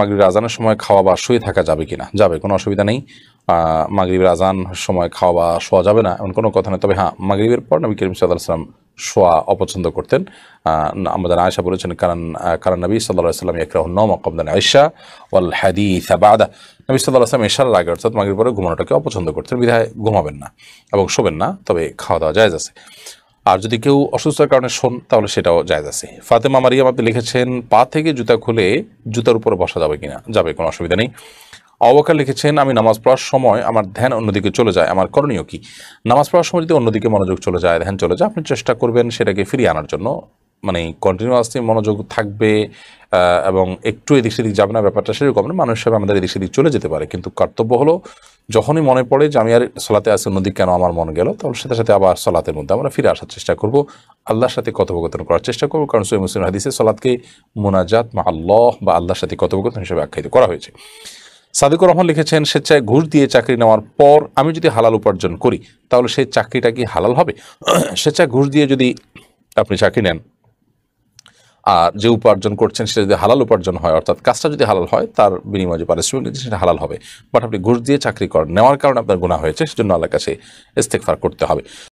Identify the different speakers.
Speaker 1: মাগরীব আজানের সময় খাওয়া বা শুয়ে থাকা যাবে কিনা যাবে কোনো অসুবিধা নেই মাগরিবের আজান সময় খাওয়া বা শোয়া যাবে না এমন কোনো কথা নেই তবে হ্যাঁ মাগরীবের পর নবী করিম সাল্লাহ সাল্লাম শোয়া অপছন্দ করতেন আমাদের আয়সা বলেছেন কারণ কারণ নবী সাল্লাহ সাল্লাম একরাহ নম আকবদান আয়সা ওয়াল হাদি সাবাদা নবী সাল্লাহ সাল্লাম এশার আগে অর্থাৎ মাগরীব পরে ঘুমানোটাকে অপছন্দ করতেন বিধায় ঘুমাবেন না এবং শোবেন না তবে খাওয়া দাওয়া যায় আছে আর যদি কেউ অসুস্থতার কারণে শোন তাহলে সেটাও যায় আছে ফাতেমা মারিয়াম আপনি লিখেছেন পা থেকে জুতা খুলে জুতার উপরে বসা যাবে কিনা যাবে কোনো অসুবিধা নেই অবকার লিখেছেন আমি নামাজ পড়ার সময় আমার ধ্যান অন্যদিকে চলে যায় আমার করণীয় কি নামাজ পড়ার সময় যদি অন্যদিকে মনোযোগ চলে যায় ধ্যান চলে যায় আপনি চেষ্টা করবেন সেটাকে ফিরিয়ে আনার জন্য মানে কন্টিনিউয়াসলি মনোযোগ থাকবে এবং একটু এদিক সেদিক যাবে না ব্যাপারটা সেরকম না মানুষ হিসাবে আমাদের এদিক সেদিক চলে যেতে পারে কিন্তু কর্তব্য হলো যখনই মনে পড়ে যে আমি আর সলাতে আসি অন্যদিকে কেন আমার মন গেল তখন সাথে সাথে আবার সলাতের মধ্যে আমরা ফিরে আসার চেষ্টা করব আল্লাহর সাথে কথোপকথন করার চেষ্টা করব কারণ সৈম মুসলিম হাদিসে সলাতকে মোনাজাত মা আল্লাহ বা আল্লাহর সাথে কথোপকথন হিসেবে আখ্যায়িত করা হয়েছে সাদুকুর রহমান লিখেছেন স্বেচ্ছায় ঘুষ দিয়ে চাকরি নেওয়ার পর আমি যদি হালাল উপার্জন করি তাহলে সেই চাকরিটা কি হালাল হবে স্বেচ্ছায় ঘুষ দিয়ে যদি আপনি চাকরি নেন আর যে উপার্জন করছেন সেটা যদি হালাল উপার্জন হয় অর্থাৎ কাজটা যদি হালাল হয় তার বিনিময়ে যে পারিশ্রমিক নিচ্ছে সেটা হালাল হবে বাট আপনি ঘুষ দিয়ে চাকরি করেন নেওয়ার কারণে আপনার গুণা হয়েছে সেজন্য আল্লাহ কাছে ইস্তেকফার করতে হবে